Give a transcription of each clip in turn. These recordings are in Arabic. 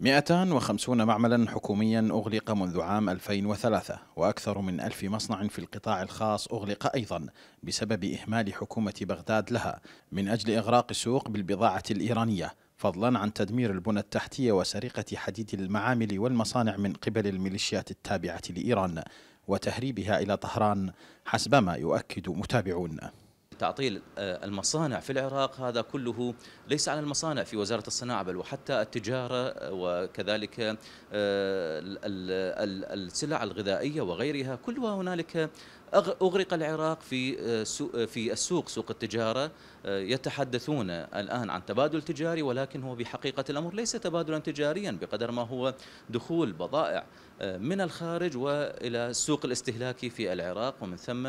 250 معملا حكوميا أغلق منذ عام 2003 وأكثر من ألف مصنع في القطاع الخاص أغلق أيضا بسبب إهمال حكومة بغداد لها من أجل إغراق السوق بالبضاعة الإيرانية فضلا عن تدمير البنى التحتية وسرقة حديد المعامل والمصانع من قبل الميليشيات التابعة لإيران وتهريبها إلى طهران حسب ما يؤكد متابعون تعطيل آه، المصانع في العراق هذا كله ليس على المصانع في وزارة الصناعة بل وحتى التجارة آه، وكذلك آه، السلع الغذائية وغيرها كلها هنالك أغرق العراق في آه، آه، في السوق سوق التجارة آه، يتحدثون الآن عن تبادل تجاري ولكن هو بحقيقة الأمر ليس تبادلا تجاريا بقدر ما هو دخول بضائع من الخارج والى السوق الاستهلاكي في العراق ومن ثم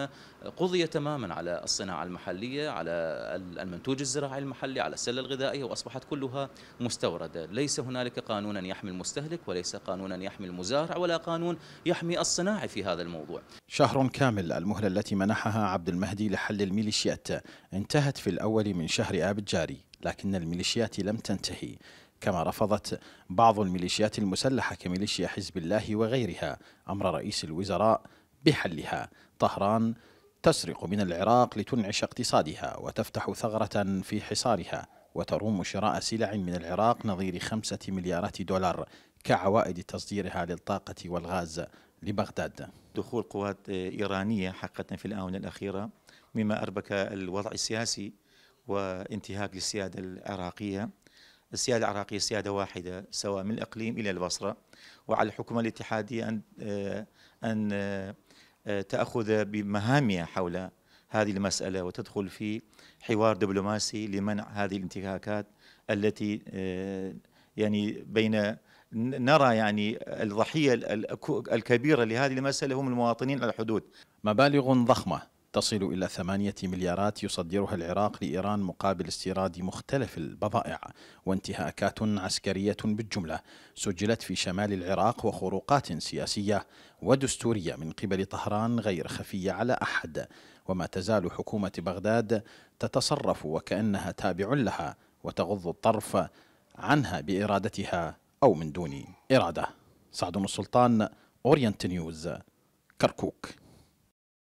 قضي تماما على الصناعه المحليه على المنتوج الزراعي المحلي على السله الغذائيه واصبحت كلها مستورده، ليس هنالك قانونا يحمي المستهلك وليس قانونا يحمي المزارع ولا قانون يحمي الصناعي في هذا الموضوع. شهر كامل المهلة التي منحها عبد المهدي لحل الميليشيات انتهت في الأول من شهر آب الجاري لكن الميليشيات لم تنتهي كما رفضت بعض الميليشيات المسلحة كميليشيا حزب الله وغيرها أمر رئيس الوزراء بحلها طهران تسرق من العراق لتنعش اقتصادها وتفتح ثغرة في حصارها وتروم شراء سلع من العراق نظير خمسة مليارات دولار كعوائد تصديرها للطاقة والغاز لبغداد دخول قوات إيرانية حقا في الآونة الأخيرة مما أربك الوضع السياسي وانتهاك للسيادة العراقية السيادة العراقية سيادة واحدة سواء من الإقليم إلى البصرة وعلى الحكومة الاتحادية أن أن تأخذ بمهامها حول هذه المسألة وتدخل في حوار دبلوماسي لمنع هذه الانتهاكات التي يعني بين نرى يعني الضحيه الكبيره لهذه المساله هم المواطنين على الحدود. مبالغ ضخمه تصل الى ثمانيه مليارات يصدرها العراق لايران مقابل استيراد مختلف البضائع وانتهاكات عسكريه بالجمله سجلت في شمال العراق وخروقات سياسيه ودستوريه من قبل طهران غير خفيه على احد وما تزال حكومه بغداد تتصرف وكانها تابع لها وتغض الطرف عنها بارادتها أو من دون إرادة سعد السلطان أورينت نيوز كركوك